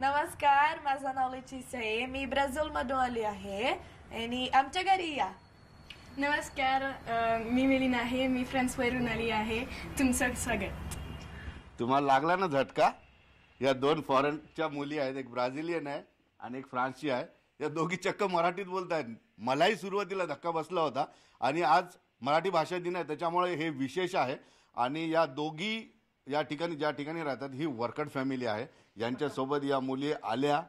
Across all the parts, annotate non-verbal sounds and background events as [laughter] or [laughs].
नमस्कार माझं नाव लचिसा आहे मी मधून आली आहे आणि आमच्या घरी या नमस्कार मी मिलीन आहे मी फ्रान्सवरून आली आहे तुमचं स्वागत तुम्हाला लागला ना झटका या दोन फॉरेनच्या मुली आहेत एक ब्राझिलियन आहे आणि एक फ्रान्सची आहे या दोघी चक्क मराठीत बोलत आहेत मलाही सुरुवातीला धक्का बसला होता आणि आज मराठी भाषा दिन आहे त्याच्यामुळे हे विशेष आहे आणि या दोघी या ठिकाणी ज्या ठिकाणी राहतात ही वर्कड फॅमिली आहे यांच्यासोबत या मुली आल्या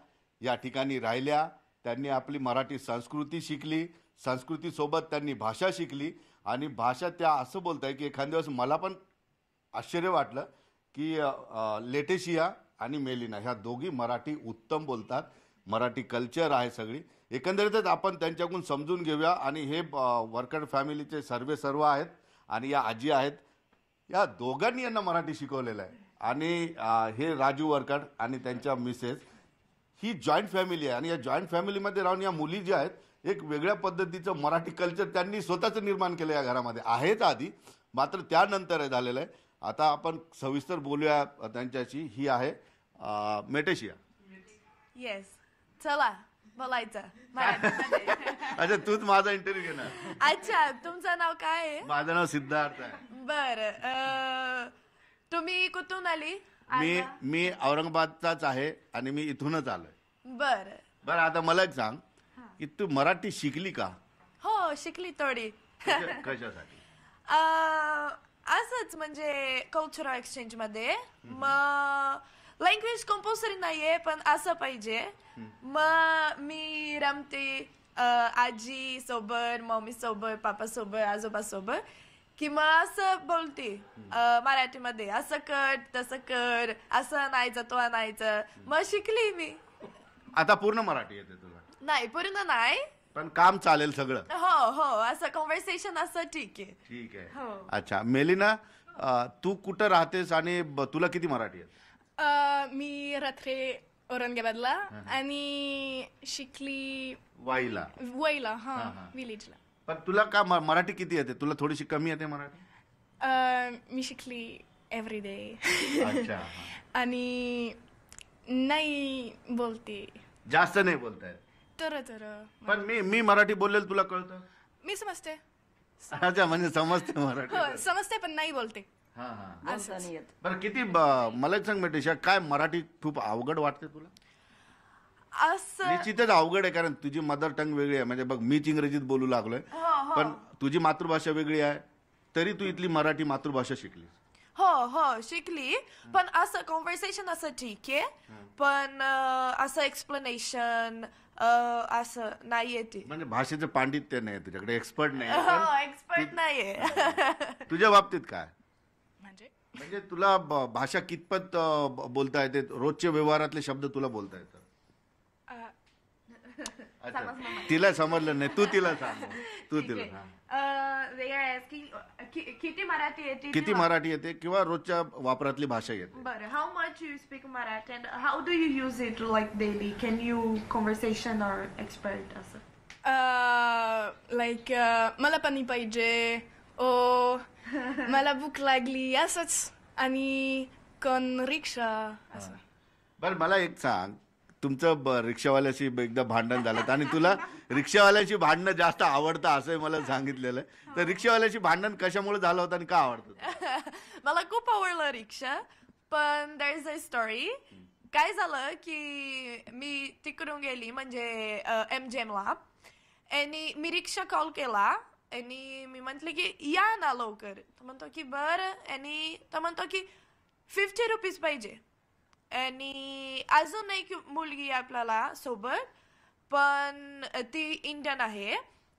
या ठिकाणी राहिल्या त्यांनी आपली मराठी संस्कृती शिकली संस्कृतीसोबत त्यांनी भाषा शिकली आणि भाषा त्या असं बोलत आहे की एखाद्या दिवस मला पण आश्चर्य वाटलं की लेटेशिया आणि मेलिना ह्या दोघी मराठी उत्तम बोलतात मराठी कल्चर आहे सगळी एकंदरीतच आपण त्यांच्याकडून समजून घेऊया आणि हे वर्कर फॅमिलीचे सर्वे सर्व आहेत आणि या आजी आहेत या दोघांनी यांना मराठी शिकवलेलं आहे आणि हे राजू वरकड आणि त्यांच्या मिसेस ही जॉईंट फॅमिली आहे आणि या जॉईंट फॅमिलीमध्ये राहून या मुली ज्या आहेत एक वेगळ्या पद्धतीचं मराठी कल्चर त्यांनी स्वतःचं निर्माण केलं या घरामध्ये आहेच आधी मात्र त्यानंतर झालेलं आहे आता आपण सविस्तर बोलूया त्यांच्याशी ही आहे मेटेशिया येस चला बोलायचं [laughs] अच्छा तूच माझा इंटरव्ह्यू घेणार अच्छा तुमचं नाव काय आहे माझं नाव सिद्धार्थ आहे बर तुम्ही कुठून आली मी मी औरंगाबादचाच आहे आणि मी इथूनच आलोय बर बर आता मला एक सांग की तू मराठी शिकली का हो शिकली थोडी कशासाठी [laughs] असंच म्हणजे कल्चरल एक्सचेंज मध्ये म लँग्वेज कंपल्सरी नाहीये पण असं पाहिजे म मी रमते आजी सोबत मम्मी सोबत पापा सोबत आजोबा सोबत की मग असं बोलते मराठीमध्ये असं कर तसं कर असं आणायचं तो आणायचं मग शिकली मी आता पूर्ण मराठी येते तुला नाही पूर्ण नाही पण काम चालेल सगळं हो हो असं कॉन्व्हर्सेशन असं ठीक आहे ठीक आहे हो अच्छा मेलिना तू कुठं राहतेस आणि तुला किती मराठी येते मी रथरे औरंगाबादला आणि शिकली वाईला वाईला हा विलेजला पण तुला का मराठी किती येते तुला थोडीशी कमी येते मराठी मी शिकली एव्हरी डे [laughs] आणि नाही बोलते जास्त नाही बोलताय तर तर पण मी मी मराठी बोललेलं तुला कळतं मी समजते अच्छा म्हणजे समजते मराठी हो, समजते पण नाही बोलते हा हा बरं किती मला सांग मेटेश काय मराठी खूप अवघड वाटते तुला असं निश्चितच अवघड आहे कारण तुझी मदर टंग वेगळी आहे म्हणजे बघ मीच इंग्रजीत बोलू लागलोय हो, हो. पण तुझी मातृभाषा वेगळी आहे तरी तू इथली मराठी मातृभाषा शिकली हो हो शिकली पण असं कॉन्व्हर्सेशन असं ठीक आहे पण असं एक्सप्लेनेशन असं नाही येते म्हणजे भाषेचं पांडित्य नाही तुझ्याकडे एक्सपर्ट नाही एक्सपर्ट नाहीये हो, तुझ्या बाबतीत काय म्हणजे म्हणजे तुला भाषा कितपत बोलता येते रोजच्या व्यवहारातले शब्द तुला बोलता येतात तिला समजलं नाही तू तिला सांग तू तिला सांग की किती मराठी येते किती मराठी येते किंवा रोजच्या वापरातली भाषा येते बरं how much you speak Marathi and how do you use it like daily can you conversation or expert असं लाईक मला पाणी पाहिजे ओ [laughs] मला भूक लागली असंच आणि कन रिक्षा असं बरं मला एक सांग तुमचं रिक्षावाल्याशी एकदा भांडण झालं आणि तुला रिक्षावाल्याची भांडणं जास्त आवडतं असं मला सांगितलेलं तर रिक्षावाल्याशी भांडण कशामुळे झालं होतं आणि का आवडतं [laughs] मला खूप आवडलं रिक्षा पण दॅट इज अ स्टोरी काय झालं की मी तिकडून गेली म्हणजे एम जे एमला आणि मी रिक्षा कॉल केला आणि मी म्हटले की या ना लवकर तर म्हणतो की बरं आणि तर म्हणतो की फिफ्टी रुपीज पाहिजे आणि अजून एक मुलगी आपल्याला सोबत पण ती इंडियन आहे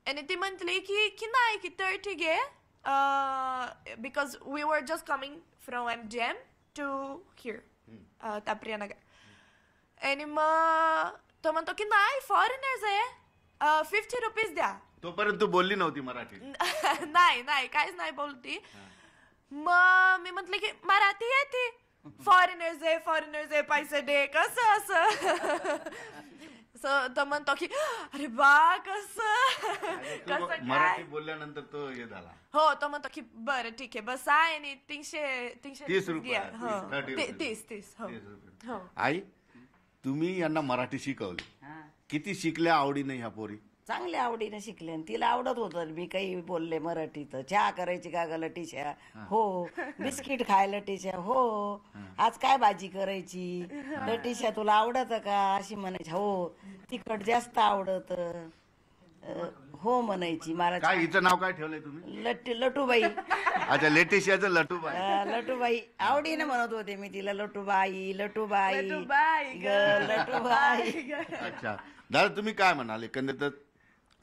आणि ती म्हटली की की नाही की तर ठीक आहे because we were just coming from एम जेम टू हिअर तापरियानगर आणि मग तो म्हणतो की नाही फॉरेनर्स आहे फिफ्टी रुपीज द्या तोपर्यंत बोलली नव्हती मराठी [laughs] नाही नाही काहीच नाही बोलती मग मी म्हटली की मराठी आहे ती फॉरेनर्स आहे फॉरेनर्स आहे पैसे डे कसं असं तो म्हणतो की अरे बा कस मराठी बोलल्यानंतर तो हे झाला हो तो म्हणतो की बरं ठीक आहे बस आहे आणि तीनशे तीनशे तीस हो. आई तुम्ही यांना मराठी शिकवली किती शिकल्या आवडी नाही ह्या पोरी चांगल्या आवडीने शिकले तिला आवडत होतं मी काही बोलले मराठीत चहा करायची का ग लटीशा हो बिस्किट खाय लटीशा हो आज काय भाजी करायची लटीशा तुला आवडत का अशी म्हणायची हो तिखट जास्त आवडत हो म्हणायची मला काय हिचं नाव काय ठेवलंय तुम्ही लट लटूबाई अच्छा लेटिशियाच लटूबाई लटूबाई आवडीने म्हणत होते मी तिला लटूबाई लटूबाई लटूबाई अच्छा दादा तुम्ही काय म्हणाले एकंदरीत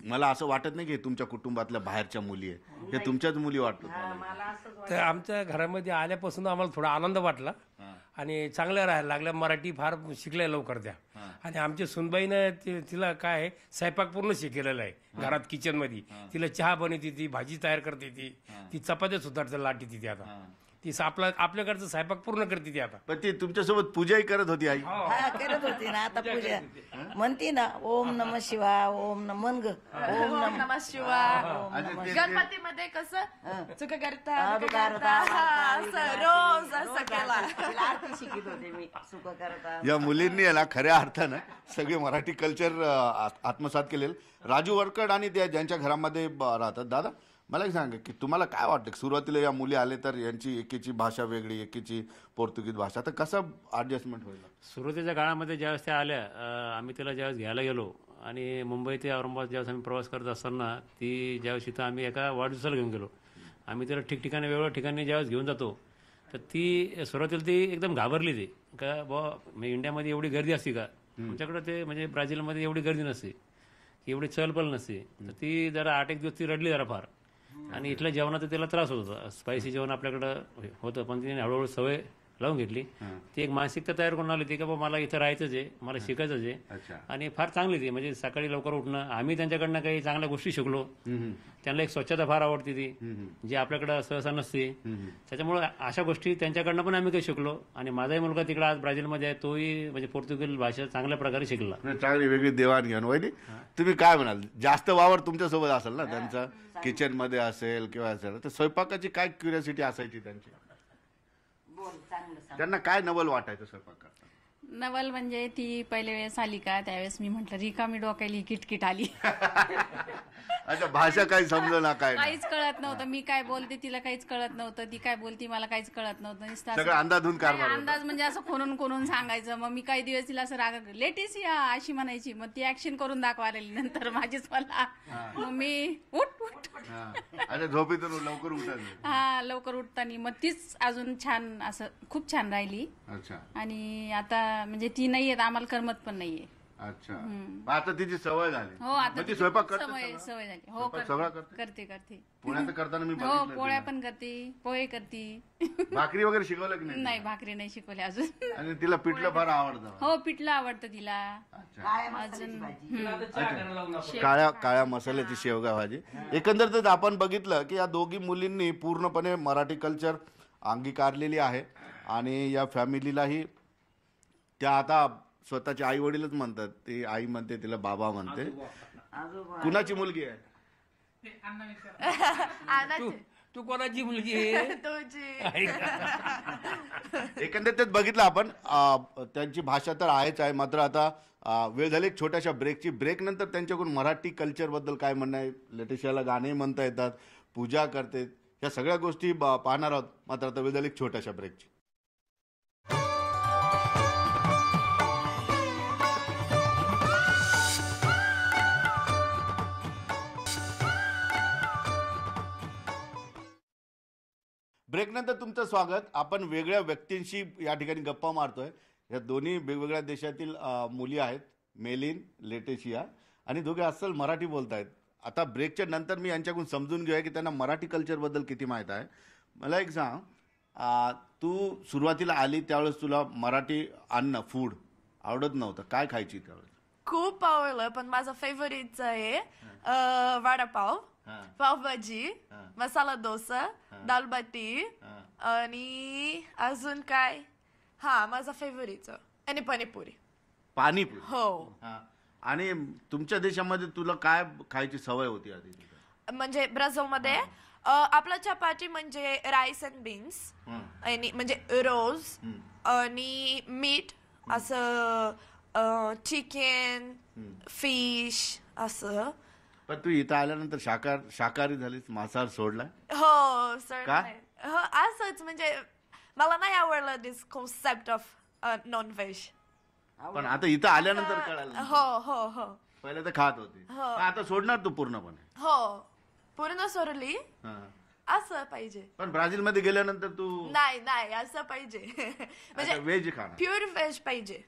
मला असं वाटत नाही की तुमच्या कुटुंबातल्या बाहेरच्या मुली आहे हे तुमच्याच मुली वाटतो तर आमच्या घरामध्ये आल्यापासून आम्हाला थोडा आनंद वाटला आणि चांगल्या राहायला लागल्या मराठी फार शिकल्या लवकर द्या आणि आमच्या सुनबाईनं तिला काय आहे स्वयंपाक पूर्ण शिकलेला आहे घरात किचनमध्ये तिला चहा बनवते ती भाजी तयार करते ती ती चपात्या सुद्धा लाटी ती आता ती आपला आपल्याकडचं स्वयंपाक पूर्ण करते ती आता पण ती तुमच्यासोबत पूजाही करत होती आई हो. करत होती ना आता पूजा म्हणती ना ओम नम शिवा ओम नम मन ओम नम शिवा गणपती मध्ये कसं चुक करता करता या मुलींनी याला खऱ्या अर्थानं सगळे मराठी कल्चर आत्मसात केलेलं राजू वरकड आणि त्या ज्यांच्या घरामध्ये राहतात दादा मला एक सांगा की तुम्हाला काय वाटतं सुरुवातीला या मुली आले तर यांची एकीची भाषा वेगळी एकीची पोर्तुगीज भाषा तर कसं ॲडजस्टमेंट होईल सुरुवातीच्या काळामध्ये ज्यावेळेस त्या आल्या आम्ही तिला ज्यावेळेस घ्यायला गेलो आणि मुंबई ते औरंगाबाद ज्यावेळेस आम्ही प्रवास करत असताना ती ज्यावेळेस इथं आम्ही एका वाढदिवसाला घेऊन गेलो आम्ही तिला ठिकठिकाणी वेगवेगळ्या ठिकाणी ज्यावेळेस घेऊन जातो तर ती सुरुवातीला ती एकदम घाबरली ती का बा म्हणजे इंडियामध्ये एवढी गर्दी असते का आमच्याकडे ते म्हणजे ब्राझीलमध्ये एवढी गर्दी नसते एवढी चलपल नसते तर ती जरा आठ एक दिवस ती रडली जरा फार आणि इथल्या जेवणाचा त्याला त्रास होत होता स्पायसी जेवण आपल्याकडं होतं पण तिने हळूहळू सवय लावून घेतली ती एक मानसिकता तयार करून आली ती की बाबा मला इथं राहायचं आहे मला शिकायचंच आहे आणि फार चांगली ती म्हणजे सकाळी लवकर उठणं आम्ही त्यांच्याकडनं काही चांगल्या गोष्टी शिकलो त्यांना एक स्वच्छता फार आवडते ती जी आपल्याकडं सहसा नसते त्याच्यामुळे अशा गोष्टी त्यांच्याकडनं पण आम्ही काही शिकलो आणि माझाही मुलगा तिकडे आज ब्राझीलमध्ये आहे तोही म्हणजे पोर्तुगीज भाषा चांगल्या प्रकारे शिकला चांगली वेगळी देवाणघेवाण तुम्ही काय म्हणाल जास्त वावर तुमच्यासोबत असेल ना त्यांचा किचन मध्ये असेल किंवा असेल तर स्वयंपाकाची काय क्युरियोसिटी असायची त्यांची त्यांना काय नवल वाटायचं स्वयंपाक नवल म्हणजे ती पहिल्या वेळेस आली का त्यावेळेस मी म्हटलं रिकामी डोक्याली किटकिट आली अच्छा भाषा काही समजलं ना काय काहीच कळत नव्हतं मी काय बोलते तिला काहीच कळत नव्हतं ती काय बोलती मला काहीच कळत नव्हतं अंदाज म्हणजे अंदाज म्हणजे असं खोनून खोनून सांगायचं मग मी काही दिवस तिला असं राग लेटीस या अशी म्हणायची मग ती ऍक्शन करून दाखवायला नंतर माझीच मला मग मी उठ उठ हा. झोपेतून लवकर उठायचं हा लवकर उठताना मग तीच अजून छान असं खूप छान राहिली अच्छा आणि आता म्हणजे ती नाही आहेत आम्हाला करमत पण नाहीये अच्छा आता तिची सवय झाली हो आता म्हणजे तिची स्वयंपाक सवय सवय झाली हो सगळं करते? करते करताना मी [laughs] हो, पोळ्या पण करते पोहे करते भाकरी वगैरे शिकवलं की नाही भाकरी नाही शिकवली अजून आणि तिला पिठलं फार आवडतं हो पिठलं आवडतं तिला अच्छा काळ्या काळ्या मसाल्याची शेवगा भाजी एकंदरीतच आपण बघितलं की या दोघी मुलींनी पूर्णपणे मराठी कल्चर अंगीकारलेली आहे आणि या फॅमिलीलाही त्या आता स्वतःचे आई वडीलच म्हणतात ती आई म्हणते तिला बाबा म्हणते कुणाची मुलगी आहे [laughs] तू तू कोणाची मुलगी आहे [laughs] तेच बघितलं आपण त्यांची भाषा तर आहेच आहे मात्र आता वेळ झाली एक छोट्याशा ब्रेकची ब्रेक नंतर त्यांच्याकडून मराठी कल्चर बद्दल काय म्हणणं आहे लेटेशियाला गाणे म्हणता येतात पूजा करते ह्या सगळ्या गोष्टी पाहणार आहोत मात्र आता वेळ झाली एक छोट्याशा ब्रेकची ब्रेकनंतर तुमचं स्वागत आपण वेगळ्या व्यक्तींशी या ठिकाणी गप्पा मारतोय या दोन्ही वेगवेगळ्या देशातील मुली आहेत मेलिन लेटेशिया आणि दोघे अस्सल मराठी बोलत आहेत आता ब्रेकच्या नंतर मी यांच्याकडून समजून घेऊया की त्यांना मराठी कल्चरबद्दल किती माहीत आहे मला एक सांग तू सुरुवातीला आली त्यावेळेस तुला मराठी अन्न फूड आवडत नव्हतं काय खायची त्यावेळेस खूप आवडलं पण माझा फेवरेट आहे वडापाव पावभाजी मसाला डोसा दाल बाटी आणि अजून काय हा माझा फेवरेट आणि पाणीपुरी पाणीपुरी हो आणि तुमच्या देशामध्ये तुला काय खायची सवय होती आधी म्हणजे ब्राझीलमध्ये मध्ये आपला चपाती म्हणजे राईस अँड बीन्स आणि म्हणजे रोज आणि मीठ असं चिकन फिश असं पण तू इथं आल्यानंतर शाकार शाकाहारी झालीस मांसाहार सोडला हो सर हो असंच म्हणजे मला नाही आवडलं this concept of non veg पण आता इथं आल्यानंतर कळालं हो हो हो पहिले तर खात होती हो. आता सोडणार तू पूर्णपणे हो पूर्ण सोडली असं पाहिजे पण ब्राझील मध्ये गेल्यानंतर तू नाही नाही असं पाहिजे म्हणजे व्हेज खा प्युअर व्हेज पाहिजे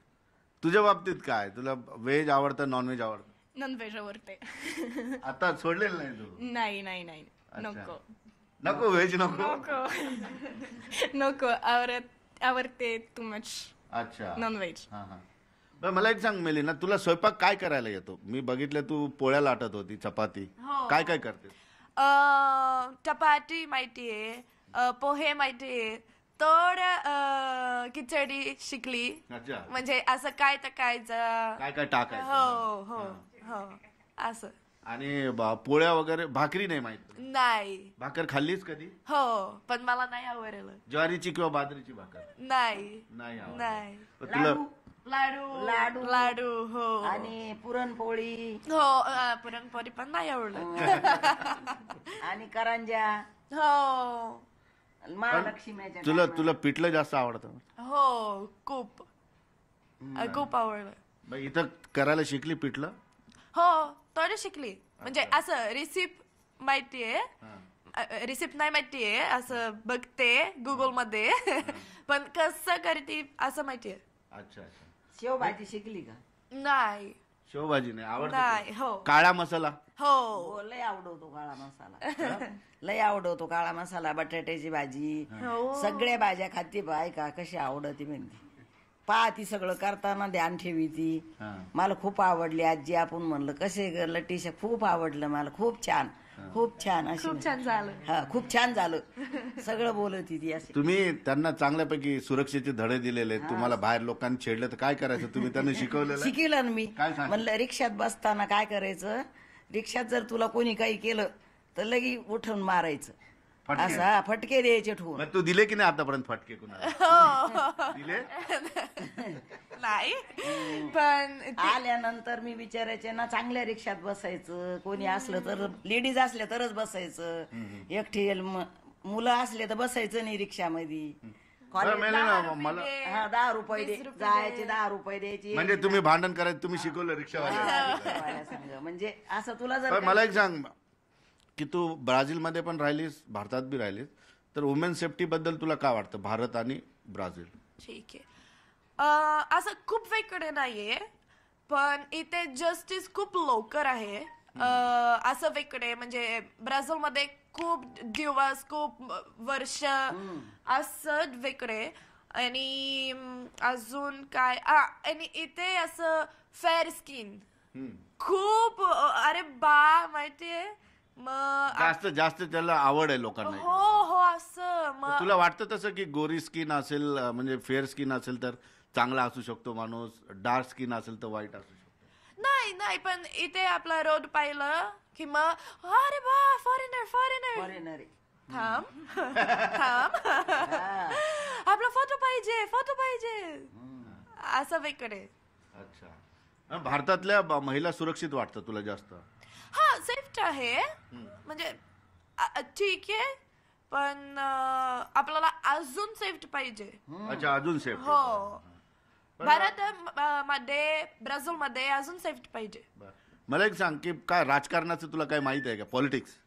तुझ्या बाबतीत काय तुला व्हेज आवडतं व्हेज आवडतं व्हेज आवडते आता सोडलेलं नाही तू नाही नाही नाही नको नको व्हेज नको नको नको आवडत आवडते टू मच अच्छा नॉन व्हेज मला एक सांग मेली ना तुला स्वयंपाक काय करायला येतो मी बघितलं तू पोळ्या लाटत होती चपाती हो. काय काय करते अं, चपाती माहितीये पोहे माहितीये थोड्या किचडी खिचडी शिकली म्हणजे असं काय टाकायचं काय काय टाकायचं हो हो हो असं आणि पोळ्या वगैरे भाकरी नाही माहित नाही भाकर खाल्लीच कधी हो पण मला नाही आवडलं ज्वारीची किंवा बाजरीची भाकर नाही नाही तुला लाडू लाडू लाडू. हो आणि पुरणपोळी हो पुरणपोळी पण नाही आवडलं [laughs] आणि करंजा हो महालक्ष्मी तुला तुला पिठलं जास्त आवडतं हो खूप खूप आवडलं इथं करायला शिकली पिठलं हो थोडं शिकली म्हणजे असं रिसिप्ट माहितीये रिसिप्ट नाही माहितीये असं बघते गुगल मध्ये पण कसं करते असं माहितीये अच्छा शेवभाजी शिकली का नाही शेवभाजी नाही नाही हो काळा मसाला हो, हो लय आवडवतो काळा मसाला लय आवडवतो काळा मसाला बटाट्याची भाजी हो सगळ्या भाज्या खाती बाय का कशी आवडती म्हणते पहा ती सगळं करताना ध्यान ठेवी ती मला खूप आवडली आजी आपण म्हणलं कसे ग खूप आवडलं मला खूप छान खूप छान खूप छान झालं हा खूप छान झालं सगळं बोलत ती तुम्ही त्यांना चांगल्यापैकी सुरक्षेचे धडे दिलेले तुम्हाला बाहेर लोकांनी छेडलं तर काय करायचं तुम्ही त्यांना शिकवलं शिकेलं ना मी म्हणलं रिक्षात बसताना काय करायचं रिक्षात जर तुला कोणी काही केलं तर लगेच उठून मारायचं असा फटके द्यायचे ठो तू दिले की नाही आतापर्यंत फटके [laughs] हो. दिले [laughs] नाही पण आल्यानंतर मी विचारायचे ना चांगल्या रिक्षात बसायचं कोणी असलं तर लेडीज असल्या तरच बसायचं एकटी मुलं असले तर बसायचं नाही रिक्षामध्ये मध्ये ना, हो, मला दहा रुपये जायचे दहा रुपये द्यायचे म्हणजे तुम्ही भांडण करायचं तुम्ही शिकवलं रिक्षा [laughs] म्हणजे असं तुला जर मला एक सांग की तू ब्राझीलमध्ये पण राहिलीस भारतात बी राहिलीस तर वुमेन सेफ्टी बद्दल तुला काय वाटतं भारत आणि ब्राझील ठीक आहे असं खूप वेगळे नाहीये पण इथे जस्टिस खूप लवकर आहे असं वेगळे म्हणजे ब्राझील मध्ये खूप दिवस खूप वर्ष असं वेगळे आणि अजून काय आणि इथे असं फेअर स्किन खूप अरे बा माहितीये मग जास्त जास्त त्याला आवड आहे लोकांना हो हो असं तुला वाटतं तसं की गोरी स्किन असेल म्हणजे फेअर स्किन असेल तर चांगला असू शकतो माणूस डार्क स्किन असेल तर वाईट असू शकतो नाही नाही पण इथे आपला रोड पाहिलं की मग अरे बा फॉरेनर फॉरेनर फॉरेनर थांब [laughs] थांब आपला फोटो पाहिजे फोटो पाहिजे असं वेकडे अच्छा भारतातल्या महिला सुरक्षित वाटतं तुला जास्त हा सेफ्ट आहे म्हणजे ठीक आहे पण आपल्याला अजून सेफ्ट पाहिजे अच्छा अजून सेफ्ट हो भारत मध्ये ब्राझील मध्ये अजून सेफ्ट पाहिजे मला एक सांग की काय राजकारणाचं तुला काय माहित आहे का पॉलिटिक्स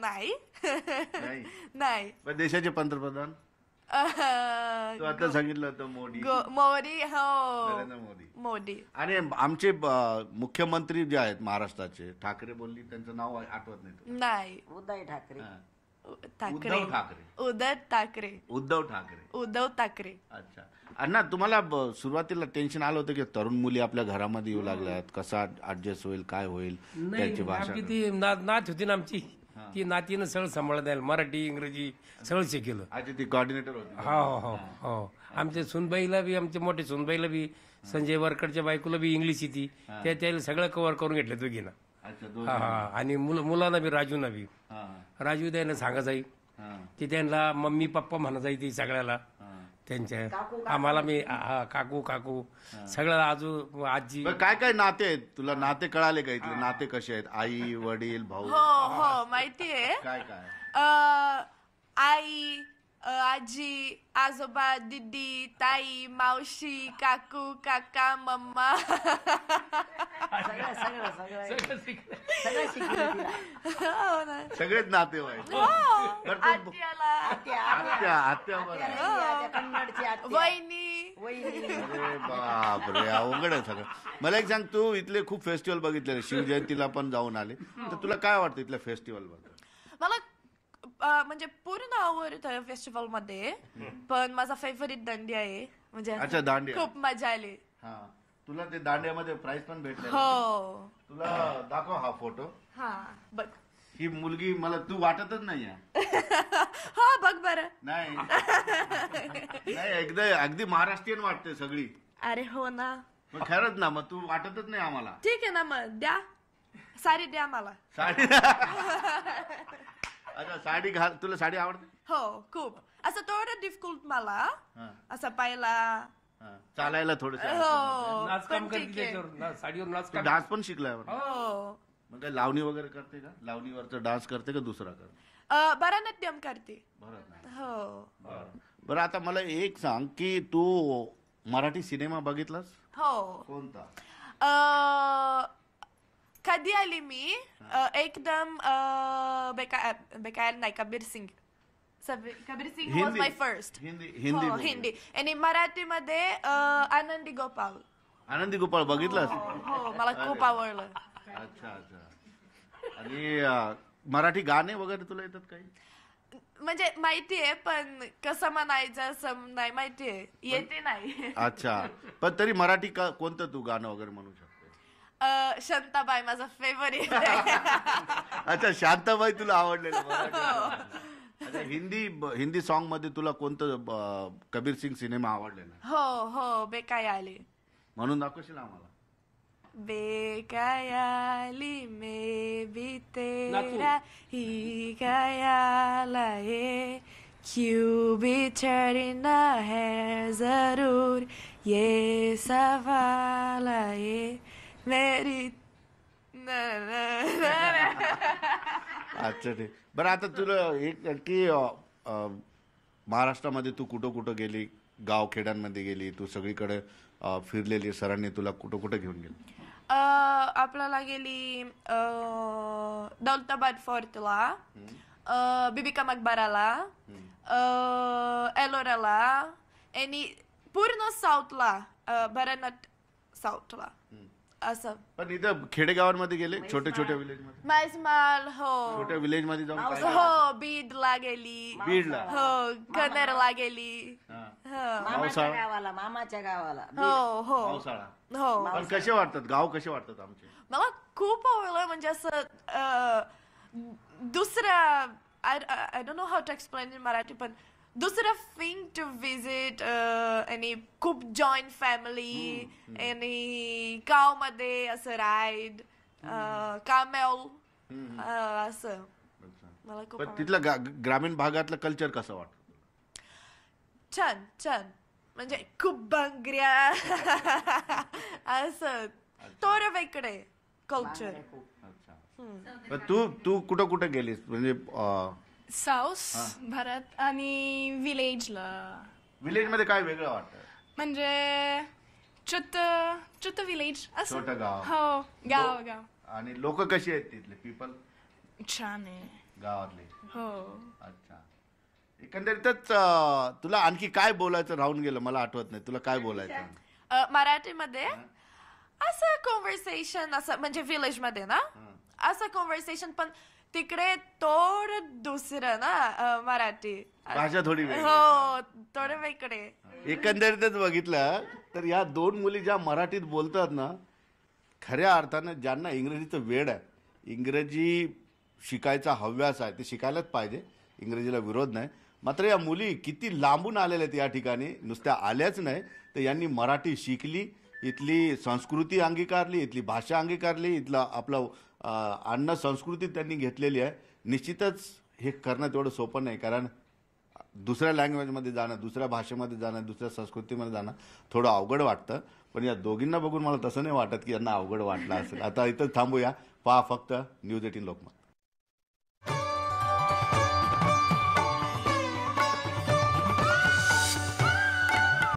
नाही नाही [laughs] देशाचे पंतप्रधान तू आता सांगितलं होतं मोदी मोदी हो मोदी मोदी आणि आमचे मुख्यमंत्री जे आहेत महाराष्ट्राचे ठाकरे बोलली त्यांचं नाव आठवत नाही नाही उदय ठाकरे ठाकरे उद्धव ठाकरे उदय ठाकरे उद्धव ठाकरे उद्धव ठाकरे अच्छा अण्णा तुम्हाला सुरुवातीला टेन्शन आलं होतं की तरुण मुली आपल्या घरामध्ये येऊ लागल्यात कसा ऍडजस्ट होईल काय होईल त्यांची भाषा किती नाच होती ना आमची ती नातीनं सगळं सांभाळत आहे मराठी इंग्रजी सगळं शिकेल कॉर्डिनेटर हा हो हो हो आमच्या सुनबाईला बी आमच्या मोठे सुनबाईला बी संजय वरकडच्या बायकोला बी इंग्लिश येते त्या त्याला सगळं कव्हर करून घेतलं ना हा हा आणि मुलं मुलांना बी राजूना बी राजू द्यायला सांगा जाई की त्यांना मम्मी पप्पा म्हणा जाई ती सगळ्याला त्यांच्या आम्हाला मी काकू काकू सगळं आजू आजी काय काय नाते आहेत तुला नाते कळाले का इथले नाते कसे आहेत आई वडील भाऊ हो हो माहितीये काय काय आजी आजोबा दीदी ताई मावशी काकू काका मम्मा सगळेच नातेवाईक हो. हो. बापरे अवघड सगळं मला एक सांग तू इथले खूप फेस्टिवल बघितले शिवजयंतीला पण जाऊन आले तर तुला काय वाटतं इथल्या फेस्टिवल बद्दल मला म्हणजे पूर्ण आवडत फेस्टिवल मध्ये पण माझा फेवरेट दांडी आहे म्हणजे अच्छा, म्हणजे खूप मजा आली तुला ते दांड्यामध्ये प्राइस पण भेट हो तुला दाखव हा फोटो हा बघ ही मुलगी मला तू वाटतच नाही [laughs] हो बघ बर [laughs] नाही एकदा अगदी महाराष्ट्रीयन वाटते सगळी अरे हो ना मग खरंच ना मग तू वाटतच नाही आम्हाला ठीक आहे ना मग द्या साडी द्या मला साडी [laughs] साडी घाल तुला साडी आवडते हो खूप असं थोडं डिफिकल्ट मला हा, असं पाहिला चालायला थोडस हो डान्स पण शिकलाय हो मग लावणी वगैरे करते का लावणीवरचा डान्स करते का दुसरा करते अ, भरतनाट्यम करते हो बरं आता मला एक सांग की तू मराठी सिनेमा बघितलास हो कोणता कधी आली मी एकदम अ, बेकायला नाही कबीर सिंग सब- कबीर सिंग माय फर्स्ट हिंदी हिंदी आणि मराठीमध्ये मध्ये आनंदी गोपाल आनंदी गोपाळ बघितलं हो मला खूप आवडलं अच्छा अच्छा आणि मराठी गाणे वगैरे तुला येतात काही म्हणजे माहिती आहे पण कसं म्हणायचं असं नाही माहितीये येते नाही अच्छा पण तरी मराठी का कोणतं तू गाणं वगैरे म्हणू शकतो अ, शांताबाई माझा फेवरेट [laughs] अच्छा शांताबाई तुला आवडलेलं हो. हिंदी हिंदी सॉन्ग मध्ये तुला कोणतं कबीर सिंग सिनेमा आवडलेला हो हो बेकाय आले म्हणून दाखवशील आम्हाला आली मे बी तेरा ही काय ये क्यों भी है जरूर ये सवाल ये अच्छा ठीक बरं आता तुला एक की महाराष्ट्रामध्ये तू कुठं कुठं गेली गाव खेड्यांमध्ये गेली तू सगळीकडे फिरलेली सरांनी तुला कुठं कुठं घेऊन गेली आपल्याला गेली दौलताबाद फोर्टला बिबिका मकबराला एलोराला आणि पूर्ण साऊथला भरनाथ साऊथला असं पण इथं खेडेगावांमध्ये गेले छोटे छोटे विलेज हो छोट्या विलेज मध्ये जाऊन हो बीड गेली हो कनेर गेली मामाच्या गावाला मामाच्या गावाला हो हो हो पण कसे वाटतात गाव कसे वाटतात आमचे मला खूप आवडलं म्हणजे असं दुसऱ्या I don't know how to explain in Marathi पण दुसरं फिंक टू विजिट एनी खूप जॉईंट फॅमिली एनी काव मध्ये असं राईड uh, कामेव uh, असं मला तिथलं ग्रामीण भागातलं कल्चर कसं वाटतं छान छान म्हणजे खूप बंगऱ्या [laughs] असं थोडं वेकडे कल्चर अच्छा तू तू कुठं कुठं गेलीस म्हणजे uh, साऊस भारत भरत आणि विलेजला विलेज मध्ये काय वेगळं वाटतं म्हणजे चुत चुत विलेज असं गाव. हो गाव गाव आणि लोक कशी आहेत तिथले पीपल छान आहे गावातले हो अच्छा एकंदरीतच तुला आणखी काय बोलायचं राहून गेलं मला आठवत नाही तुला काय बोलायचं मराठी मध्ये असं कॉन्व्हर्सेशन असं म्हणजे विलेज मध्ये ना असं कॉन्व्हर्सेशन पण तिकडे तोड दुसरं ना मराठी भाषा थोडी हो थोडं वेगळे एकंदरीतच बघितलं तर या दोन मुली ज्या मराठीत बोलतात ना खऱ्या अर्थानं ज्यांना इंग्रजीचं वेड आहे इंग्रजी शिकायचा हव्यास आहे ते शिकायलाच पाहिजे इंग्रजीला विरोध नाही मात्र या मुली किती लांबून आलेल्या आहेत या ठिकाणी नुसत्या आल्याच नाही तर यांनी मराठी शिकली इथली संस्कृती अंगीकारली इथली भाषा अंगीकारली इथला आपला अन्न संस्कृती त्यांनी घेतलेली आहे निश्चितच हे करणं तेवढं सोपं नाही कारण दुसऱ्या लँग्वेजमध्ये जाणं दुसऱ्या भाषेमध्ये जाणं दुसऱ्या संस्कृतीमध्ये जाणं थोडं अवघड वाटतं पण या दोघींना बघून मला तसं नाही वाटत की यांना अवघड वाटलं असेल आता इथंच थांबूया पहा फक्त न्यूज एटीन लोकमत